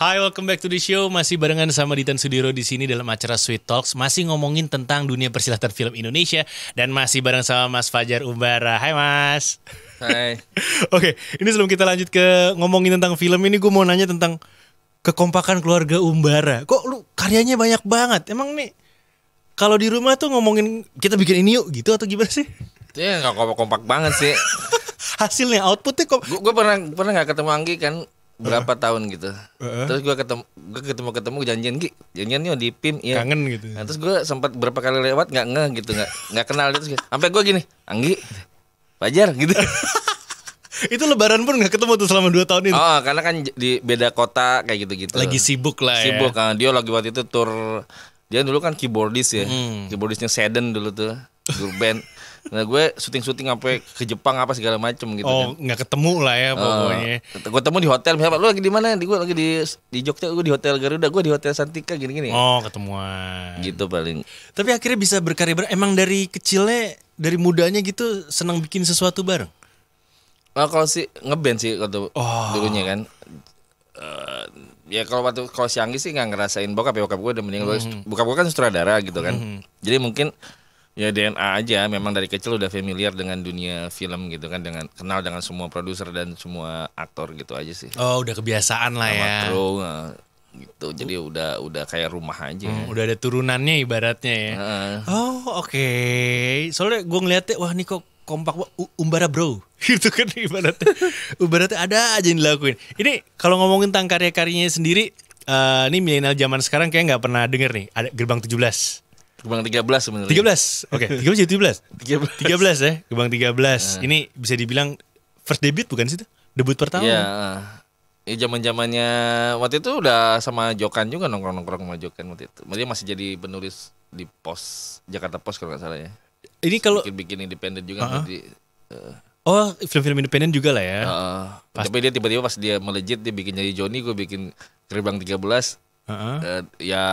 Hai, welcome back to the show. Masih barengan sama Ditan Sudiro di sini dalam acara Sweet Talks. Masih ngomongin tentang dunia persilatan film Indonesia dan masih bareng sama Mas Fajar Umbara. Hai, Mas. Hai. Oke, okay, ini sebelum kita lanjut ke ngomongin tentang film ini, gue mau nanya tentang kekompakan keluarga Umbara. Kok lu karyanya banyak banget? Emang nih kalau di rumah tuh ngomongin kita bikin ini yuk gitu atau gimana sih? Dia ya nggak kompak kompak banget sih. Hasilnya outputnya kok. Gue pernah pernah nggak ketemu Anggi kan berapa uh, tahun gitu. Uh, terus gue ketemu gue ketemu ketemu janjian Gi, janjian nih di PIM ya. Kangen gitu. Ya. Nah, terus gue sempat berapa kali lewat nggak ngeh gitu nggak nggak kenal terus gitu. sampai gue gini Anggi Fajar gitu. itu lebaran pun nggak ketemu tuh selama 2 tahun itu. Oh, karena kan di beda kota kayak gitu-gitu. Lagi sibuk lah ya. Sibuk kan. Dia lagi waktu itu tour dia dulu kan keyboardis ya. Hmm. Keyboardisnya Seden dulu tuh. grup band. Nah gue syuting-syuting sampai ke Jepang apa segala macem gitu oh, kan. nggak ketemu lah ya eh, pokoknya. Uh, gue ketemu di hotel misalnya, lu lagi di mana? Di gue lagi di di Jogja, gue di hotel Garuda, gue di hotel Santika gini-gini. Oh ketemuan. Gitu paling. Tapi akhirnya bisa berkarya bareng. Emang dari kecilnya, dari mudanya gitu senang bikin sesuatu bareng. Nah, kalau si ngeband sih waktu oh. dulunya kan. Uh, ya kalau waktu kalau si Anggi sih nggak ngerasain bokap ya bokap gue udah mending mm -hmm. bokap gue kan sutradara gitu kan. Mm -hmm. Jadi mungkin ya DNA aja memang dari kecil udah familiar dengan dunia film gitu kan dengan kenal dengan semua produser dan semua aktor gitu aja sih oh udah kebiasaan lah ya Kru, eh, gitu jadi udah udah kayak rumah aja hmm, udah ada turunannya ibaratnya ya uh. oh oke okay. soalnya gue ngeliatnya wah nih kok kompak wah, umbara bro gitu kan ibaratnya ibaratnya ada aja yang dilakuin ini kalau ngomongin tentang karya-karyanya sendiri uh, ini milenial zaman sekarang kayak nggak pernah denger nih ada gerbang 17 Gebang 13 sebenarnya. 13. Oke, okay. 13 jadi 17. 13. 13 ya, Gebang 13. Nah. Ini bisa dibilang first debut bukan sih itu? Debut pertama. Iya. Eh. Ya zaman-zamannya waktu itu udah sama Jokan juga nongkrong-nongkrong sama Jokan waktu itu. Dia masih jadi penulis di Pos Jakarta Pos kalau enggak salah ya. Ini kalau bikin-bikin independen juga uh -huh. jadi uh, Oh, film-film independen juga lah ya. Uh, pas. Tapi dia tiba-tiba pas dia melejit dia bikin jadi Joni, gue bikin Keribang 13. Uh -huh. uh, ya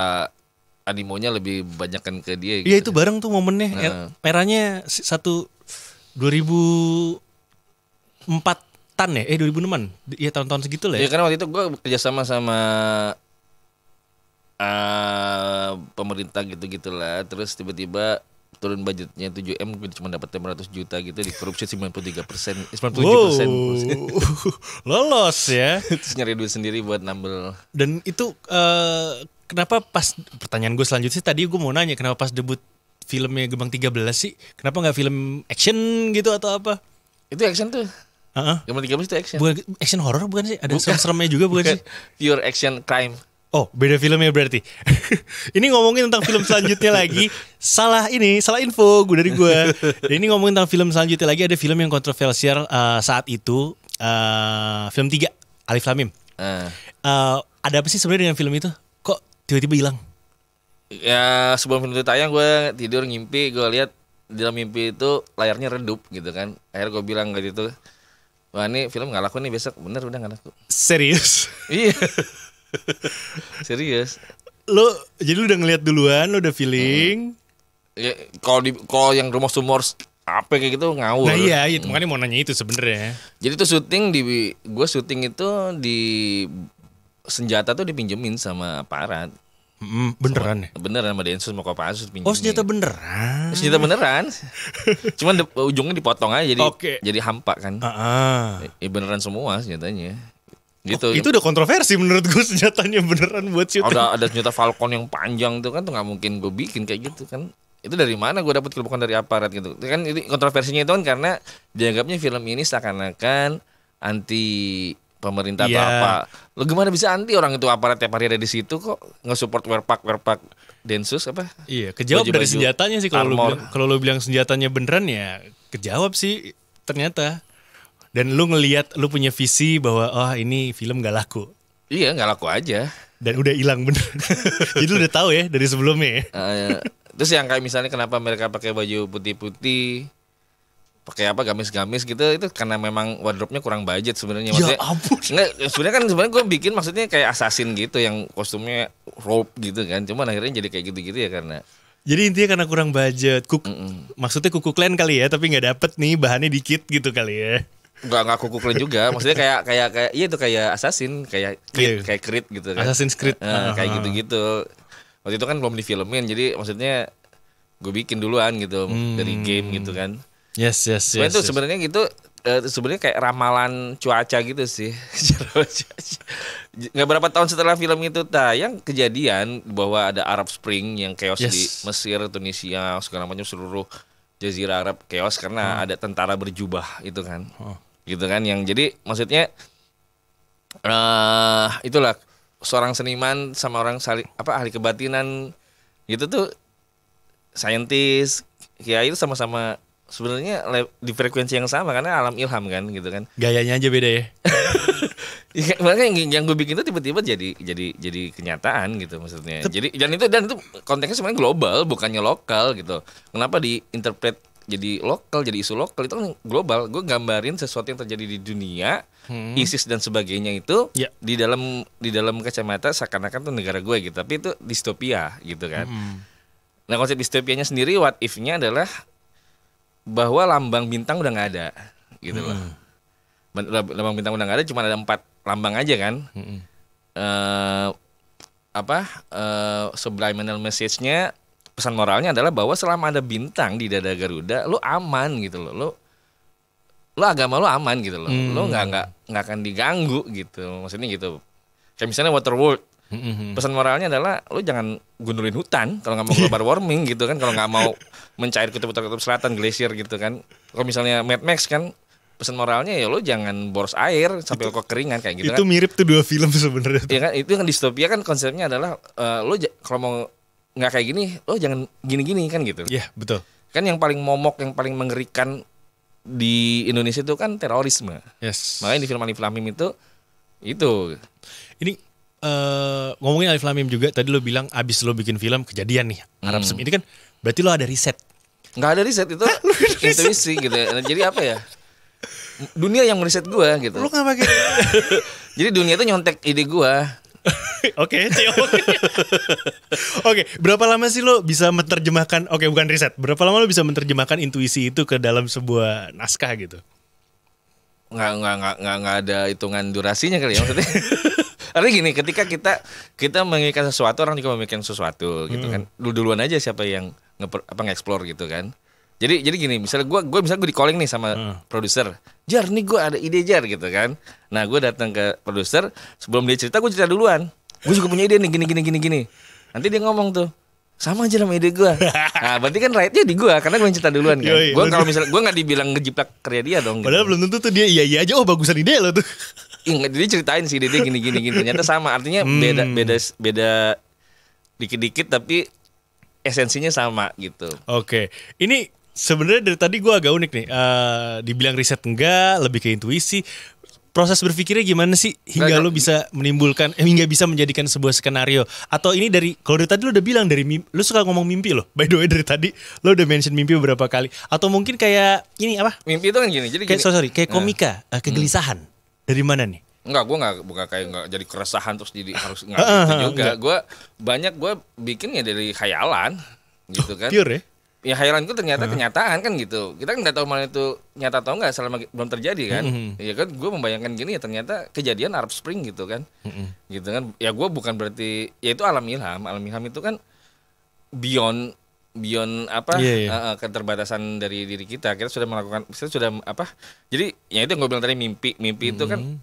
animonya lebih banyakkan ke dia. Iya, gitu. Iya itu bareng tuh momennya. Nah. Merahnya satu 2004 tan ya? Eh 2006 an? Iya tahun-tahun segitu lah. Ya. ya karena waktu itu gue kerjasama sama sama uh, pemerintah gitu gitulah. Terus tiba-tiba turun budgetnya 7 m cuma dapat 500 juta gitu korupsi 93 persen 97 eh, persen wow. lolos ya terus nyari duit sendiri buat nambel dan itu uh, kenapa pas pertanyaan gue selanjutnya tadi gue mau nanya kenapa pas debut filmnya Gebang 13 sih? Kenapa nggak film action gitu atau apa? Itu action tuh. Heeh. Uh -uh. Gebang 13 itu action. Bukan action horror bukan sih? Ada bukan. serem juga bukan, bukan sih? Pure action crime. Oh, beda filmnya berarti. ini ngomongin tentang film selanjutnya lagi. Salah ini, salah info gue dari gue. ini ngomongin tentang film selanjutnya lagi ada film yang kontroversial uh, saat itu uh, film 3 Alif Lamim. Uh. Uh, ada apa sih sebenarnya dengan film itu? Kok tiba-tiba hilang ya sebelum film itu tayang gue tidur ngimpi gue lihat di dalam mimpi itu layarnya redup gitu kan akhirnya gue bilang gak itu wah ini film nggak laku nih besok bener udah nggak laku serius iya serius lo jadi lu udah ngeliat duluan lo udah feeling hmm. ya kalau di kalau yang rumah sumur apa kayak gitu ngawur nah iya itu iya, hmm. makanya mau nanya itu sebenarnya jadi tuh syuting di gue syuting itu di senjata tuh dipinjemin sama aparat. Mm, beneran ya? Beneran sama Densus sama Kopassus oh, pinjemin. Oh senjata beneran? Senjata beneran. Cuman de, ujungnya dipotong aja jadi okay. jadi hampa kan. Uh -uh. Ya, beneran semua senjatanya. Oh, gitu. Oh, itu udah kontroversi menurut gue senjatanya beneran buat syuting. Ada ada senjata Falcon yang panjang tuh kan tuh gak mungkin gue bikin kayak gitu kan. Itu dari mana gue dapet bukan dari aparat gitu. Kan ini kontroversinya itu kan karena dianggapnya film ini seakan-akan anti pemerintah yeah. atau iya. apa. Lo gimana bisa anti orang itu aparat tiap hari ada di situ kok nge-support werpak werpak densus apa? Iya, kejawab baju, dari senjatanya sih kalau lo bilang, kalau lo bilang senjatanya beneran ya kejawab sih ternyata. Dan lu ngelihat lu punya visi bahwa oh ini film gak laku. Iya, gak laku aja. Dan udah hilang bener. Jadi lu udah tahu ya dari sebelumnya. Ya. Uh, ya. Terus yang kayak misalnya kenapa mereka pakai baju putih-putih pakai apa gamis-gamis gitu itu karena memang wardrobe-nya kurang budget sebenarnya ya maksudnya ya ampun. enggak sebenarnya kan sebenarnya gue bikin maksudnya kayak assassin gitu yang kostumnya rope gitu kan cuman akhirnya jadi kayak gitu-gitu ya karena jadi intinya karena kurang budget kuk mm -mm. maksudnya kuku klan kali ya tapi nggak dapet nih bahannya dikit gitu kali ya Enggak enggak kuku klan juga. Maksudnya kayak kayak kayak iya tuh kayak assassin, kayak crit, iya. yeah. kayak krit gitu kan. assassin Creed. uh, kayak ah. gitu-gitu. Waktu itu kan belum difilmin jadi maksudnya gue bikin duluan gitu hmm. dari game gitu kan. Yes, yes, yes. Itu yes, sebenarnya gitu gitu sebenarnya kayak ramalan cuaca gitu sih. Nggak berapa tahun setelah film itu tayang kejadian bahwa ada Arab Spring yang chaos yes. di Mesir, Tunisia, segala macam seluruh Jazirah Arab chaos karena hmm. ada tentara berjubah itu kan. Oh. Gitu kan yang jadi maksudnya uh, itulah seorang seniman sama orang sali, apa ahli kebatinan gitu tuh saintis kiai itu sama-sama sebenarnya di frekuensi yang sama karena alam ilham kan gitu kan gayanya aja beda ya, iya, makanya yang, yang gue bikin itu tiba-tiba jadi jadi jadi kenyataan gitu maksudnya jadi dan itu dan itu konteksnya sebenarnya global bukannya lokal gitu kenapa diinterpret jadi lokal jadi isu lokal itu kan global gue gambarin sesuatu yang terjadi di dunia hmm. ISIS dan sebagainya itu yeah. di dalam di dalam kacamata seakan-akan tuh negara gue ya gitu tapi itu distopia gitu kan hmm. nah konsep distopianya sendiri what if-nya adalah bahwa lambang bintang udah nggak ada gitu loh. Hmm. Lambang bintang udah nggak ada, cuma ada empat lambang aja kan. Hmm. Uh, apa uh, subliminal message-nya pesan moralnya adalah bahwa selama ada bintang di dada Garuda, lo aman gitu loh. Lu lo agama lo aman gitu loh. Hmm. Lo nggak mm. nggak nggak akan diganggu gitu. Maksudnya gitu. Kayak misalnya Waterworld. Pesan moralnya adalah lo jangan gundulin hutan kalau nggak mau global warming gitu kan kalau nggak mau mencair kutub-kutub selatan glasier gitu kan kalau misalnya Mad Max kan pesan moralnya ya lo jangan boros air sampai lo keringan kayak gitu itu kan. mirip tuh dua film sebenarnya ya kan itu kan distopia kan konsepnya adalah uh, lo kalau mau nggak kayak gini lo jangan gini-gini kan gitu iya yeah, betul kan yang paling momok yang paling mengerikan di Indonesia itu kan terorisme yes makanya di film Alif Lamim itu itu ini uh, ngomongin Alif Lamim juga tadi lo bilang abis lo bikin film kejadian nih Arab hmm. ini kan Berarti lo ada riset? Gak ada riset itu intuisi gitu. Ya. Nah, jadi apa ya? Dunia yang meriset gue gitu. lo ngapain? Jadi dunia itu nyontek ide gue. Oke, oke. Oke, berapa lama sih lo bisa menerjemahkan? Oke, okay, bukan riset. Berapa lama lo bisa menerjemahkan intuisi itu ke dalam sebuah naskah gitu? Nggak, nggak, nggak, nggak, nggak ada hitungan durasinya kali ya maksudnya. Karena gini, ketika kita kita menginginkan sesuatu, orang juga memikirkan sesuatu gitu hmm. kan. Dulu duluan aja siapa yang nge apa nge-explore gitu kan. Jadi jadi gini, misalnya gue gue misalnya gue di calling nih sama hmm. produser, jar nih gue ada ide jar gitu kan. Nah gue datang ke produser, sebelum dia cerita gue cerita duluan. Gue juga punya ide nih gini gini gini gini. Nanti dia ngomong tuh, sama aja sama ide gue. Nah, berarti kan rightnya di gue karena gue cerita duluan kan. Gue kalau misalnya gue nggak dibilang ngejiplak karya dia dong. Padahal gitu. belum tentu tuh dia iya iya aja. Oh bagusan ide lo tuh ingat dia ceritain sih dia gini gini gini ternyata sama artinya hmm. beda beda beda dikit dikit tapi esensinya sama gitu. Oke, okay. ini sebenarnya dari tadi gue agak unik nih. Uh, dibilang riset enggak, lebih ke intuisi. Proses berpikirnya gimana sih hingga lo bisa menimbulkan, eh, hingga bisa menjadikan sebuah skenario? Atau ini dari, kalau dari tadi lo udah bilang dari lo suka ngomong mimpi lo, By the way dari tadi lo udah mention mimpi beberapa kali. Atau mungkin kayak ini apa? Mimpi itu kan gini, jadi kayak, Sorry, sorry kayak nah. komika, nah. kegelisahan. Hmm. Dari mana nih? Enggak, gue nggak bukan kayak nggak jadi keresahan terus jadi harus nggak gitu juga. Gue banyak gue bikinnya dari khayalan gitu oh, kan. Pure ya? Ya khayalan itu ternyata uh. kenyataan kan gitu. Kita kan nggak tahu mana itu nyata atau enggak selama belum terjadi kan. -hmm. Ya kan gue membayangkan gini ya ternyata kejadian Arab Spring gitu kan. -hmm. Gitu kan. Ya gue bukan berarti ya itu alam ilham. Alam ilham itu kan beyond beyond apa yeah, yeah. Uh, keterbatasan dari diri kita kita sudah melakukan kita sudah apa jadi ya itu yang gue bilang tadi mimpi mimpi -hmm. itu kan hmm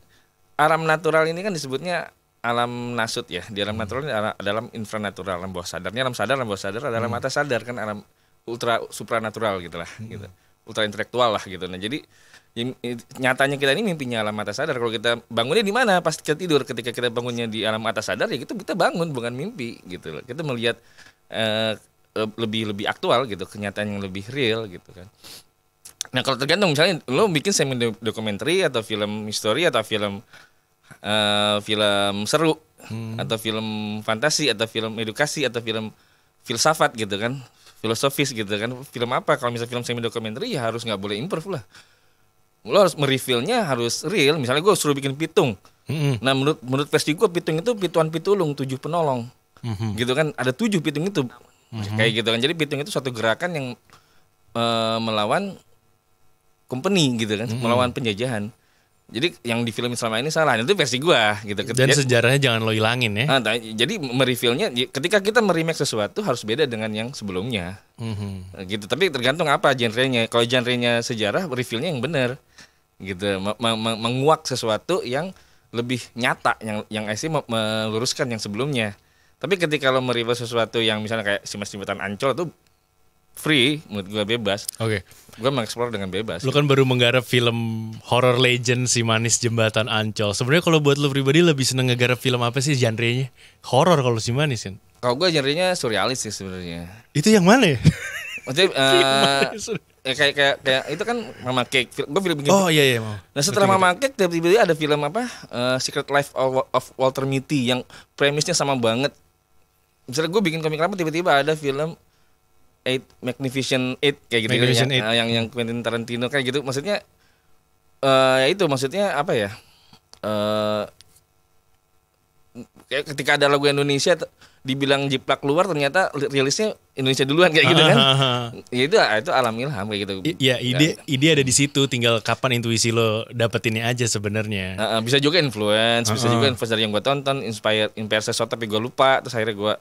alam natural ini kan disebutnya alam nasut ya di alam hmm. natural ini alam, dalam infranatural alam bawah sadarnya alam sadar alam bawah sadar adalah alam hmm. atas sadar kan alam ultra supranatural gitulah hmm. gitu ultra intelektual lah gitu nah jadi nyatanya kita ini mimpinya alam atas sadar kalau kita bangunnya di mana pas kita tidur ketika kita bangunnya di alam atas sadar ya kita kita bangun bukan mimpi gitu loh kita melihat uh, lebih lebih aktual gitu kenyataan yang lebih real gitu kan Nah kalau tergantung misalnya lo bikin semi dokumenter atau film history atau film uh, film seru hmm. atau film fantasi atau film edukasi atau film filsafat gitu kan filosofis gitu kan film apa kalau misalnya film semi dokumenter ya harus nggak boleh improve lah lo harus merefillnya harus real misalnya gue suruh bikin pitung hmm. nah menurut menurut versi gue pitung itu pituan pitulung tujuh penolong hmm. gitu kan ada tujuh pitung itu hmm. kayak gitu kan jadi pitung itu satu gerakan yang uh, melawan company gitu kan, hmm. melawan penjajahan. Jadi yang di film selama ini salah, itu versi gua gitu. Ketika, Dan sejarahnya jangan lo hilangin ya. Nah, jadi merevealnya ya, ketika kita merimek sesuatu harus beda dengan yang sebelumnya. Hmm. Gitu. Tapi tergantung apa genrenya. Kalau genrenya sejarah, revealnya yang benar. Gitu, menguak sesuatu yang lebih nyata yang yang actually meluruskan yang sebelumnya. Tapi ketika lo mereview sesuatu yang misalnya kayak simas simatan ancol tuh free menurut gue bebas. Oke. Okay. Gue mengeksplor dengan bebas. Lu kan baru menggarap film horror legend si manis jembatan Ancol. Sebenarnya kalau buat lu pribadi lebih seneng ngegarap film apa sih genre Horror kalau si manis kan. Kalau gue genre surrealis sih sebenarnya. Itu yang mana ya? Maksudnya uh, ya kayak, kayak kayak itu kan Mama Cake. Gue film bikin. Oh iya iya. Mau. Nah setelah Mama Cake tiba-tiba ada film apa? Uh, Secret Life of, of Walter Mitty yang premisnya sama banget. Misalnya gue bikin komik apa tiba-tiba ada film Eight, Magnificent Eight kayak gitu, ya. Eight. Nah, yang yang Quentin Tarantino kayak gitu. Maksudnya uh, ya itu maksudnya apa ya? Uh, kayak ketika ada lagu Indonesia dibilang jiplak luar ternyata rilisnya Indonesia duluan kayak gitu kan. ya itu ah, itu alam ilham kayak gitu. Iya, ide nah. ide ada di situ tinggal kapan intuisi lo dapetinnya aja sebenarnya. Uh, uh, bisa juga influence, uh -huh. bisa juga influencer yang gue tonton, inspire inspire sesuatu tapi gue lupa terus akhirnya gue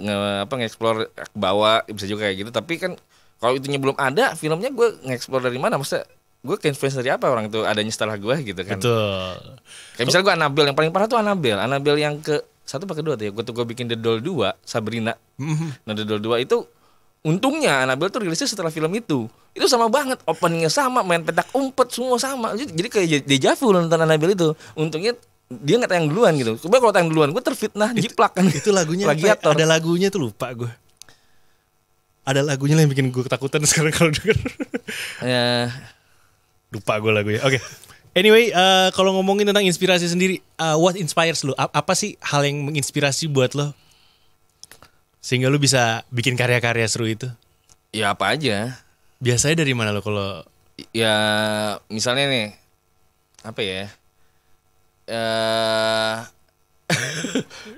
nge apa nge ke bawah bisa juga kayak gitu tapi kan kalau itunya belum ada filmnya gue ngeksplor dari mana maksudnya gue influence dari apa orang itu adanya setelah gue gitu kan betul kayak misalnya gue Anabel yang paling parah tuh Anabel Anabel yang ke satu pakai dua tuh ya gue tuh gue bikin The Doll dua Sabrina mm-hmm. nah The Doll dua itu untungnya Anabel tuh rilisnya setelah film itu itu sama banget openingnya sama main petak umpet semua sama jadi kayak dejavu nonton Anabel itu untungnya dia nggak tayang duluan gitu. Coba kalau tayang duluan, gue terfitnah, itu, jiplak kan. Itu lagunya Plagiator. Ada lagunya tuh lupa gue. Ada lagunya yang bikin gue ketakutan sekarang kalau denger. Ya. Lupa gue lagunya. Oke. Okay. Anyway, uh, kalau ngomongin tentang inspirasi sendiri, uh, what inspires lo? apa sih hal yang menginspirasi buat lo? Sehingga lo bisa bikin karya-karya seru itu? Ya apa aja. Biasanya dari mana lo kalau? Ya misalnya nih, apa ya? uh,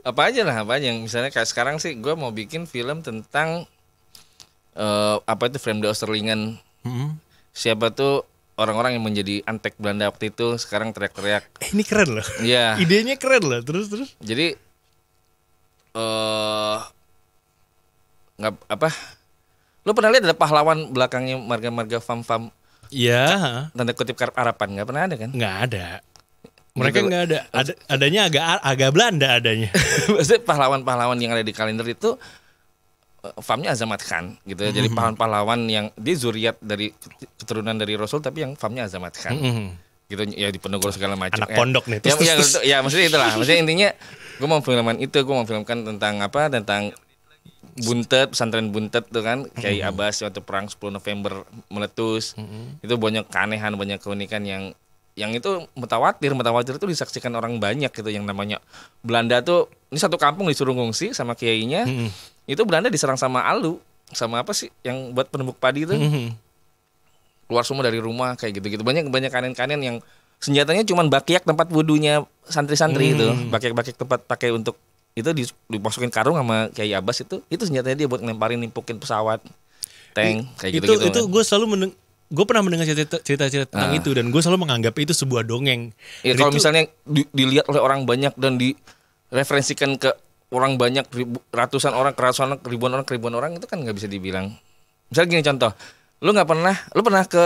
apa aja lah apa aja yang misalnya kayak sekarang sih gue mau bikin film tentang uh, apa itu frame the Osterlingan mm-hmm. siapa tuh orang-orang yang menjadi antek Belanda waktu itu sekarang teriak-teriak eh, ini keren loh ya yeah. idenya keren loh terus terus jadi uh, eh, nggak apa lo pernah lihat ada pahlawan belakangnya marga-marga fam-fam Iya. Tanda kutip karep harapan nggak pernah ada kan? Nggak ada. Mereka gitu. nggak ada, ada, adanya agak agak Belanda adanya. Maksudnya pahlawan-pahlawan yang ada di kalender itu eh, famnya Azamat Khan gitu ya. Jadi mm-hmm. pahlawan-pahlawan yang dia zuriat dari keturunan dari Rasul tapi yang famnya Azamat Khan. Mm Gitu ya di penegur segala macam. Anak ya. pondok nih. ya, ya, ya maksudnya itulah. maksudnya intinya gue mau filman itu, gue mau filmkan tentang apa? Tentang buntet pesantren buntet tuh kan Kayak mm -hmm. Abbas waktu perang 10 November meletus mm -hmm. itu banyak keanehan banyak keunikan yang yang itu mutawatir mutawatir itu disaksikan orang banyak gitu yang namanya Belanda tuh ini satu kampung disuruh ngungsi sama kiainya hmm. itu Belanda diserang sama alu sama apa sih yang buat penembuk padi itu hmm. keluar semua dari rumah kayak gitu gitu banyak banyak kanen-kanen yang senjatanya cuma bakiak tempat wudunya santri-santri hmm. itu bakiak-bakiak tempat pakai untuk itu dimasukin karung sama kiai Abbas itu itu senjatanya dia buat ngelemparin nimpukin pesawat tank kayak gitu gitu itu, itu kan. gue selalu gue pernah mendengar cerita-cerita tentang uh. itu dan gue selalu menganggap itu sebuah dongeng. Ya, kalau itu, misalnya di, dilihat oleh orang banyak dan direferensikan ke orang banyak ribu, ratusan orang, ratusan ribuan orang, ribuan orang itu kan nggak bisa dibilang. Misalnya gini contoh, lu nggak pernah, lu pernah ke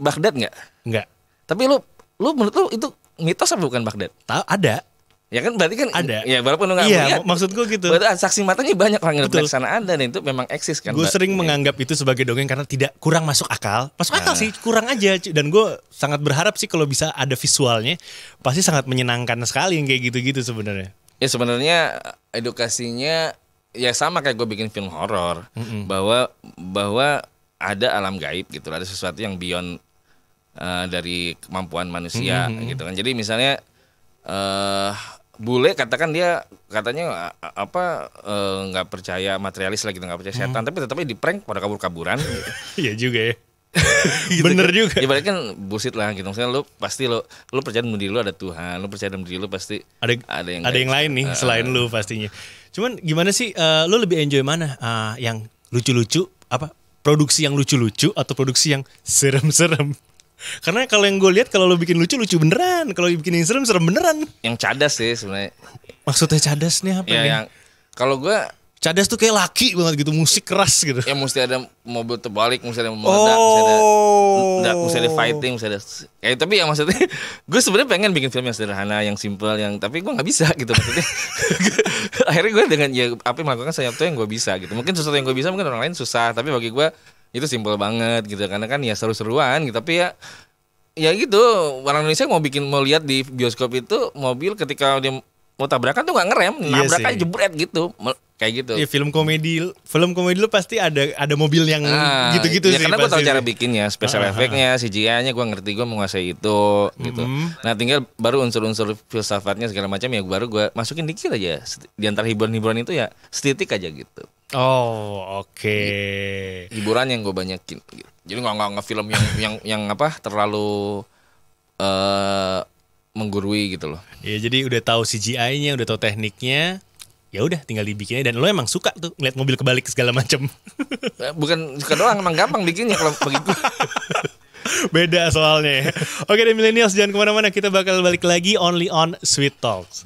Baghdad nggak? Nggak. Tapi lu, lu menurut lu itu mitos apa bukan Baghdad? Tahu ada. Ya kan berarti kan ada. Ya walaupun lu nggak iya, maksud gua gitu. Berarti saksi matanya banyak orang yang di sana ada dan itu memang eksis kan. Gua sering ya. menganggap itu sebagai dongeng karena tidak kurang masuk akal. Masuk nah. akal sih, kurang aja dan gua sangat berharap sih kalau bisa ada visualnya pasti sangat menyenangkan sekali yang kayak gitu-gitu sebenarnya. Ya sebenarnya eh, edukasinya ya sama kayak gue bikin film horor mm -hmm. bahwa bahwa ada alam gaib gitu, ada sesuatu yang beyond uh, dari kemampuan manusia mm -hmm. gitu kan. Jadi misalnya eh uh, bule katakan dia katanya apa eh, nggak e, percaya materialis lagi gitu, nggak percaya setan hmm. tapi tetapnya di prank pada kabur-kaburan gitu. iya juga ya gitu kan. bener kan? juga ibaratnya balik kan busit lah gitu misalnya lu pasti lu lu percaya dalam diri lu ada Tuhan lu percaya dalam diri lu pasti ada ada yang ada yang lain nih uh, selain eh. lu pastinya cuman gimana sih uh, lu lebih enjoy mana uh, yang lucu-lucu apa produksi yang lucu-lucu atau produksi yang serem-serem karena kalau yang gue lihat kalau lo bikin lucu lucu beneran, kalau bikin yang serem serem beneran. Yang cadas sih sebenarnya. Maksudnya cadasnya apa? Ya, nih? yang kalau gue Cadas tuh kayak laki banget gitu, musik keras gitu. Ya mesti ada mobil terbalik, mesti ada meledak, oh. mesti ada enggak, oh. mesti ada fighting, mesti ada Ya, tapi yang maksudnya gue sebenarnya pengen bikin film yang sederhana, yang simple, yang tapi gue nggak bisa gitu maksudnya. akhirnya gue dengan ya apa yang melakukan tuh yang gue bisa gitu. Mungkin sesuatu yang gue bisa mungkin orang lain susah, tapi bagi gue itu simpel banget gitu karena kan ya seru-seruan gitu tapi ya ya gitu orang Indonesia mau bikin mau lihat di bioskop itu mobil ketika dia mau tabrakan tuh nggak ngerem, iya nabrak aja jebret gitu. Kayak gitu. Ya, film komedi, film komedi lu pasti ada ada mobil yang nah, gitu-gitu ya, sih. Karena gue tahu cara bikinnya, special uh-huh. efeknya CGI-nya gue ngerti, gue menguasai itu gitu. Mm-hmm. Nah, tinggal baru unsur-unsur filsafatnya segala macam ya baru gue masukin dikit aja. Di antara hiburan-hiburan itu ya setitik aja gitu. Oh, oke. Okay. Hiburan yang gue banyakin gitu. Jadi nggak nggak film yang yang yang apa terlalu eh menggurui gitu loh. Ya jadi udah tahu CGI-nya, udah tahu tekniknya, ya udah tinggal dibikinnya dan lo emang suka tuh ngeliat mobil kebalik segala macem eh, bukan suka doang emang gampang bikinnya kalau begitu beda soalnya oke deh millennials jangan kemana-mana kita bakal balik lagi only on sweet talks